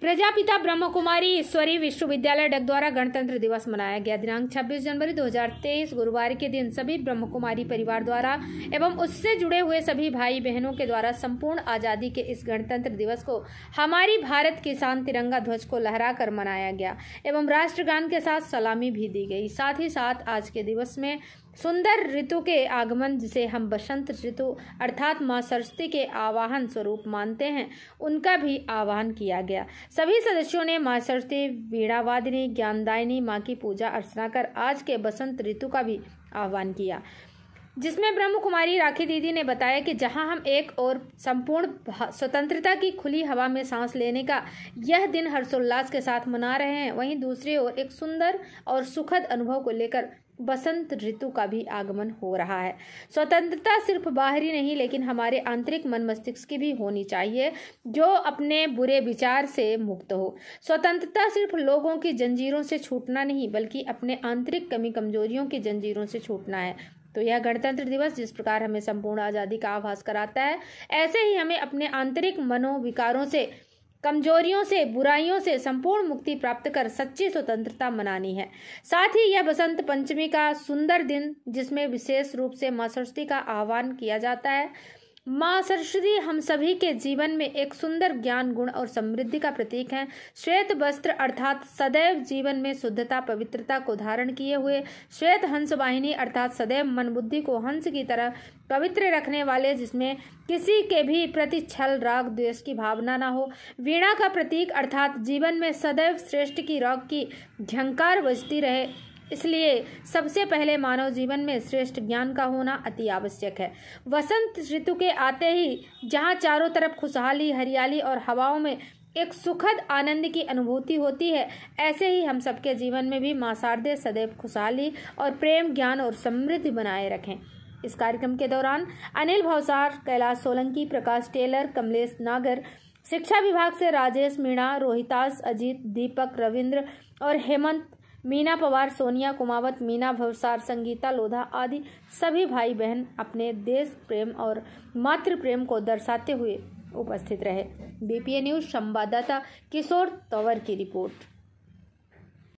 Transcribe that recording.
प्रजापिता ब्रह्म कुमारी ईश्वरी विश्वविद्यालय डग द्वारा गणतंत्र दिवस मनाया गया दिनांक 26 जनवरी 2023 गुरुवार के दिन सभी ब्रह्म कुमारी परिवार द्वारा एवं उससे जुड़े हुए सभी भाई बहनों के द्वारा संपूर्ण आज़ादी के इस गणतंत्र दिवस को हमारी भारत किसान तिरंगा ध्वज को लहरा कर मनाया गया एवं राष्ट्रगान के साथ सलामी भी दी गई साथ ही साथ आज के दिवस में सुंदर ऋतु के आगमन जिसे हम बसंत ऋतु अर्थात माँ सरस्वती के आवाहन स्वरूप मानते हैं उनका भी आवाहन किया गया सभी सदस्यों ने माँ सरस्वती वीणावादिनी ज्ञानदायिनी माँ की पूजा अर्चना कर आज के बसंत ऋतु का भी आह्वान किया जिसमें ब्रह्म कुमारी राखी दीदी ने बताया कि जहां हम एक और संपूर्ण स्वतंत्रता की खुली हवा में सांस लेने का यह दिन हर्षोल्लास के साथ मना रहे हैं वहीं दूसरी ओर एक सुंदर और सुखद अनुभव को लेकर बसंत ऋतु का भी आगमन हो रहा है स्वतंत्रता सिर्फ बाहरी नहीं लेकिन हमारे आंतरिक मन मस्तिष्क की भी होनी चाहिए जो अपने बुरे विचार से मुक्त हो स्वतंत्रता सिर्फ लोगों की जंजीरों से छूटना नहीं बल्कि अपने आंतरिक कमी कमजोरियों की जंजीरों से छूटना है तो यह गणतंत्र दिवस जिस प्रकार हमें संपूर्ण आज़ादी का आभास कराता है ऐसे ही हमें अपने आंतरिक मनोविकारों से कमजोरियों से बुराइयों से संपूर्ण मुक्ति प्राप्त कर सच्ची स्वतंत्रता मनानी है साथ ही यह बसंत पंचमी का सुंदर दिन जिसमें विशेष रूप से माँ सरस्वती का आह्वान किया जाता है माँ सरस्वती हम सभी के जीवन में एक सुंदर ज्ञान गुण और समृद्धि का प्रतीक हैं श्वेत वस्त्र अर्थात सदैव जीवन में शुद्धता पवित्रता को धारण किए हुए श्वेत हंस वाहिनी अर्थात सदैव मन बुद्धि को हंस की तरह पवित्र रखने वाले जिसमें किसी के भी प्रति छल राग द्वेष की भावना ना हो वीणा का प्रतीक अर्थात जीवन में सदैव श्रेष्ठ की राग की झंकार बजती रहे इसलिए सबसे पहले मानव जीवन में श्रेष्ठ ज्ञान का होना अति आवश्यक है वसंत ऋतु के आते ही जहाँ चारों तरफ खुशहाली हरियाली और हवाओं में एक सुखद आनंद की अनुभूति होती है ऐसे ही हम सबके जीवन में भी माँ शारदे सदैव खुशहाली और प्रेम ज्ञान और समृद्धि बनाए रखें इस कार्यक्रम के दौरान अनिल भवसार कैलाश सोलंकी प्रकाश टेलर कमलेश नागर शिक्षा विभाग से राजेश मीणा रोहितास अजीत दीपक रविंद्र और हेमंत मीना पवार सोनिया कुमावत मीना भवसार संगीता लोधा आदि सभी भाई बहन अपने देश प्रेम और मातृ प्रेम को दर्शाते हुए उपस्थित रहे बीपीए न्यूज संवाददाता किशोर तंवर की रिपोर्ट